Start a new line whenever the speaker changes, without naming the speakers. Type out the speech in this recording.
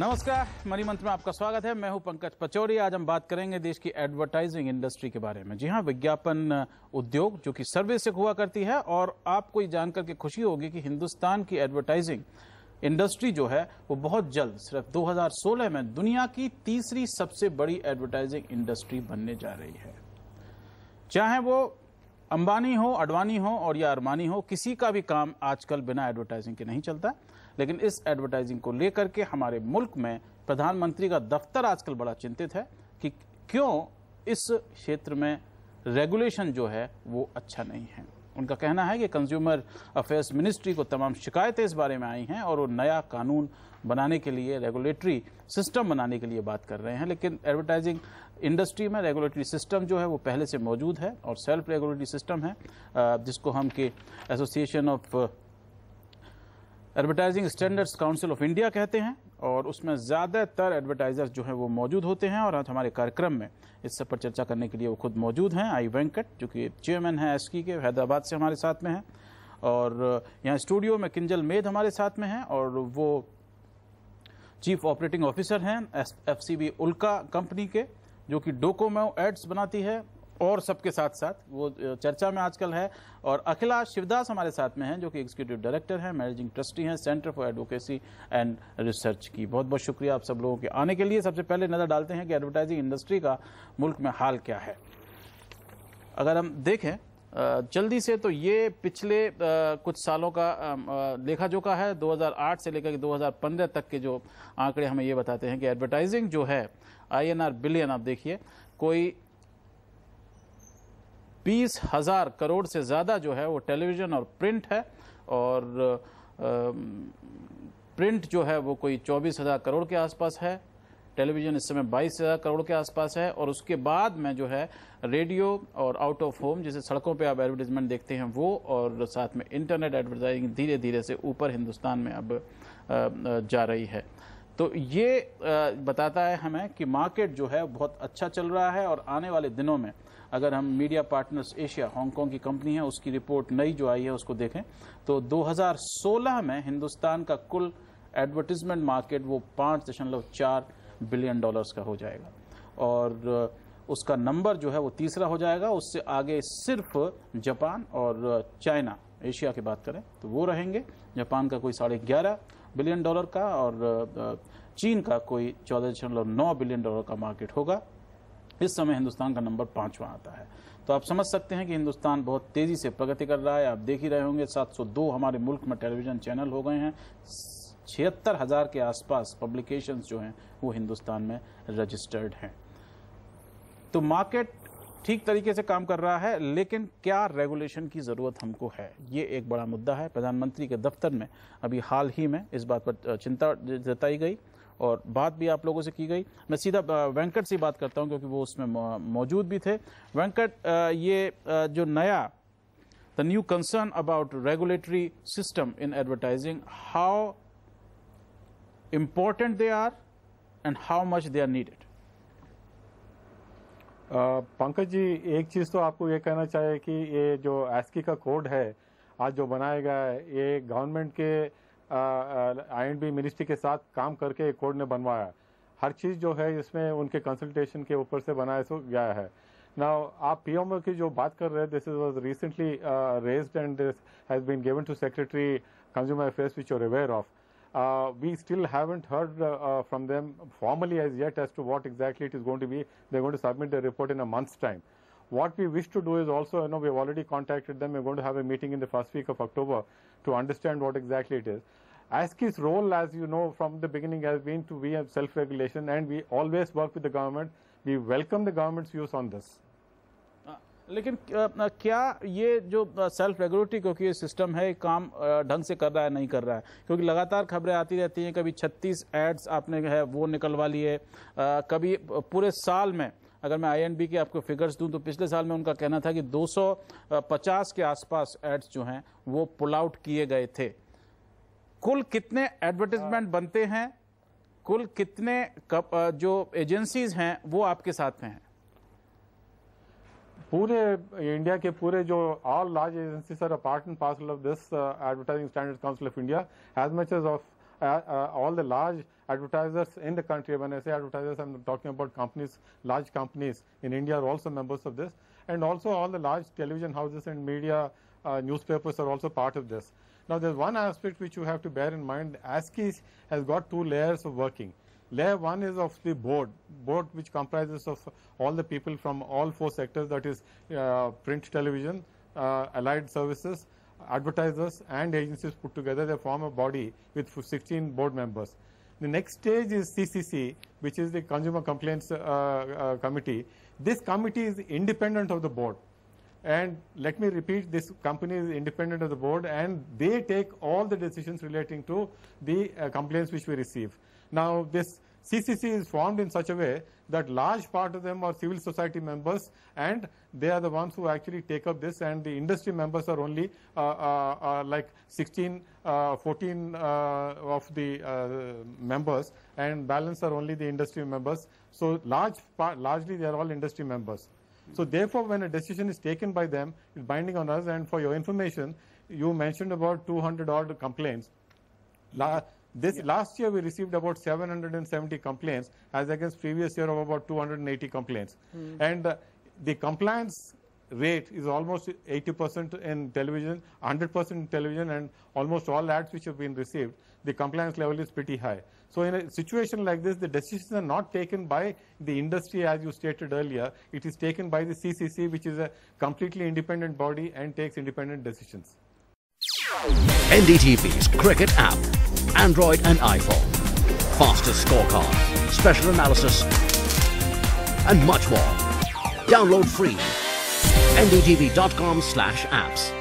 नमस्कार मनी मंत्र में आपका स्वागत है मैं हूं पंकज पचौरी आज हम बात करेंगे देश की एडवर्टाइजिंग इंडस्ट्री के बारे में जी हां विज्ञापन उद्योग जो कि सर्वे से हुआ करती है और आपको ये जानकर के खुशी होगी कि हिंदुस्तान की एडवर्टाइजिंग इंडस्ट्री जो है वो बहुत जल्द सिर्फ 2016 में दुनिया की तीसरी सबसे बड़ी एडवर्टाइजिंग इंडस्ट्री बनने जा रही है चाहे वो अंबानी हो अडवानी हो और या अरमानी हो किसी का भी काम आजकल बिना एडवर्टाइजिंग के नहीं चलता लेकिन इस एडवर्टाइजिंग को लेकर के हमारे मुल्क में प्रधानमंत्री का दफ्तर आजकल बड़ा चिंतित है कि क्यों इस क्षेत्र में रेगुलेशन जो है वो अच्छा नहीं है उनका कहना है कि कंज्यूमर अफेयर्स मिनिस्ट्री को तमाम शिकायतें इस बारे में आई हैं और वो नया कानून बनाने के लिए रेगुलेटरी सिस्टम बनाने के लिए बात कर रहे हैं लेकिन एडवर्टाइजिंग इंडस्ट्री में रेगुलेटरी सिस्टम जो है वो पहले से मौजूद है और सेल्फ रेगुलेटरी सिस्टम है जिसको हम के association of advertising standards council of India कहते हैं और उसमें ज़्यादातर एडवर्टाइजर्स जो हैं वो मौजूद होते हैं और आज हमारे कार्यक्रम में इस सब पर चर्चा करने के लिए वो खुद मौजूद हैं आई वेंकट जो कि चेयरमैन हैं एस के हैदराबाद से हमारे साथ में हैं और यहाँ स्टूडियो में किंजल मेद हमारे साथ में हैं और वो चीफ ऑपरेटिंग ऑफिसर हैं F C B Ulka company के जो कि डोकोमो एड्स बनाती है और सबके साथ साथ वो चर्चा में आजकल है और अखिला शिवदास हमारे साथ में हैं जो कि एग्जीक्यूटिव डायरेक्टर हैं मैनेजिंग ट्रस्टी हैं centre for advocacy and research की बहुत बहुत शुक्रिया आप सब लोगों के आने के लिए सबसे पहले नज़र डालते हैं कि एडवर्टाइजिंग इंडस्ट्री का मुल्क में हाल क्या है अगर हम देखें जल्दी से तो ये पिछले कुछ सालों का लेखा जोखा है 2008 से लेकर 2015 तक के जो आंकड़े हमें ये बताते हैं कि एडवर्टाइजिंग जो है आईएनआर बिलियन आप देखिए कोई बीस हज़ार करोड़ से ज़्यादा जो है वो टेलीविज़न और प्रिंट है और प्रिंट जो है वो कोई चौबीस हज़ार करोड़ के आसपास है टेलीविज़न इस समय बाईस हज़ार करोड़ के आसपास है और उसके बाद में जो है रेडियो और आउट ऑफ होम जैसे सड़कों पे आप एडवर्टीजमेंट देखते हैं वो और साथ में इंटरनेट एडवर्टाइजिंग धीरे धीरे से ऊपर हिंदुस्तान में अब जा रही है तो ये बताता है हमें कि मार्केट जो है बहुत अच्छा चल रहा है और आने वाले दिनों में अगर हम मीडिया पार्टनर्स एशिया हांगकांग की कंपनी है उसकी रिपोर्ट नई जो आई है उसको देखें तो 2016 में हिंदुस्तान का कुल एडवर्टीजमेंट मार्केट वो पाँच दशमलव चार बिलियन डॉलर्स का हो जाएगा और उसका नंबर जो है वो तीसरा हो जाएगा उससे आगे सिर्फ जापान और चाइना एशिया की बात करें तो वो रहेंगे जापान का कोई साढ़े ग्यारह बिलियन डॉलर का और चीन का कोई चौदह दशमलव नौ बिलियन डॉलर का मार्केट होगा इस समय हिंदुस्तान का नंबर पाँचवा आता है तो आप समझ सकते हैं कि हिंदुस्तान बहुत तेज़ी से प्रगति कर रहा है आप देख ही रहे होंगे 702 हमारे मुल्क में टेलीविज़न चैनल हो गए हैं छिहत्तर हज़ार के आसपास पब्लिकेशंस जो हैं वो हिंदुस्तान में रजिस्टर्ड हैं तो मार्केट ठीक तरीके से काम कर रहा है लेकिन क्या रेगुलेशन की ज़रूरत हमको है ये एक बड़ा मुद्दा है प्रधानमंत्री के दफ्तर में अभी हाल ही में इस बात पर चिंता जताई गई और बात भी आप लोगों से की गई मैं सीधा वेंकट से बात करता हूं क्योंकि वो उसमें मौजूद भी थे वेंकट ये जो नया the new concern about regulatory system in advertising how important they are and how much they are needed Pankaj जी एक
चीज़ तो आपको ये कहना चाहिए कि ये जो एसकी का कोड है आज जो बनाया गया है ये गवर्नमेंट के आईएनबी मिनिस्ट्री के साथ काम करके एक कोड ने बनवाया हर चीज़ जो है इसमें उनके कंसल्टेशन के ऊपर से बनाया सो गया है ना आप पीएमओ की जो बात कर रहे हैं this is was recently raised and this has been given to secretary consumer affairs which are aware of Uh, we still haven't heard uh, uh, from them formally as yet as to what exactly it is going to be. They're going to submit their report in a month's time. What we wish to do is also, you know, we've already contacted them. We're going to have a meeting in the first week of October to understand what exactly it is. ASCII's role, as you know, from the beginning has been to be self-regulation, and we always work with the government. We welcome the government's views on this.
Uh, लेकिन uh, uh, क्या ये जो self regulatory क्योंकि ये system है काम ढंग से कर रहा है नहीं कर रहा है क्योंकि लगातार खबरें आती रहती हैं कभी 36 एड्स आपने है वो निकलवा लिए कभी पूरे साल में अगर मैं आईएनबी के आपको फिगर्स दूं तो पिछले साल में उनका कहना था कि 250 के आसपास एड्स जो हैं वो पुल आउट किए गए थे कुल कितने एडवर्टीजमेंट हाँ। बनते हैं कुल कितने जो एजेंसीज हैं वो आपके साथ में हैं
पूरे इंडिया के पूरे जो all large agency sir a part and parcel of this advertising standard council of India as much as of Uh, uh, all the large advertisers in the country, when I say advertisers, I'm talking about companies, large companies in India are also members of this. And also all the large television houses and media uh, newspapers are also part of this. Now, there's one aspect which you have to bear in mind. ASCII has got two layers of working. Layer one is of the board, board which comprises of all the people from all four sectors, that is uh, print television, uh, allied services, advertisers and agencies put together, they form a body with 16 board members. The next stage is CCC, which is the Consumer Complaints uh, uh, Committee. This committee is independent of the board. And let me repeat, this company is independent of the board and they take all the decisions relating to the uh, complaints which we receive. Now, this CCC is formed in such a way that large part of them are civil society members and they are the ones who actually take up this and the industry members are only uh, uh, uh, like 16, uh, 14 uh, of the uh, members and balance are only the industry members. So large part, largely they are all industry members. So therefore when a decision is taken by them, it's binding on us and for your information, you mentioned about 200 odd complaints. La this yeah. last year we received about 770 complaints as against previous year of about 280 complaints. Mm. And uh, the compliance rate is almost 80% in television, 100% in television and almost all ads which have been received, the compliance level is pretty high. So in a situation like this, the decisions are not taken by the industry as you stated earlier. It is taken by the CCC which is a completely independent body and takes independent decisions. NDTV's
Cricket app. Android and iPhone, fastest scorecard, special analysis, and much more. Download free. ndtv.com slash apps.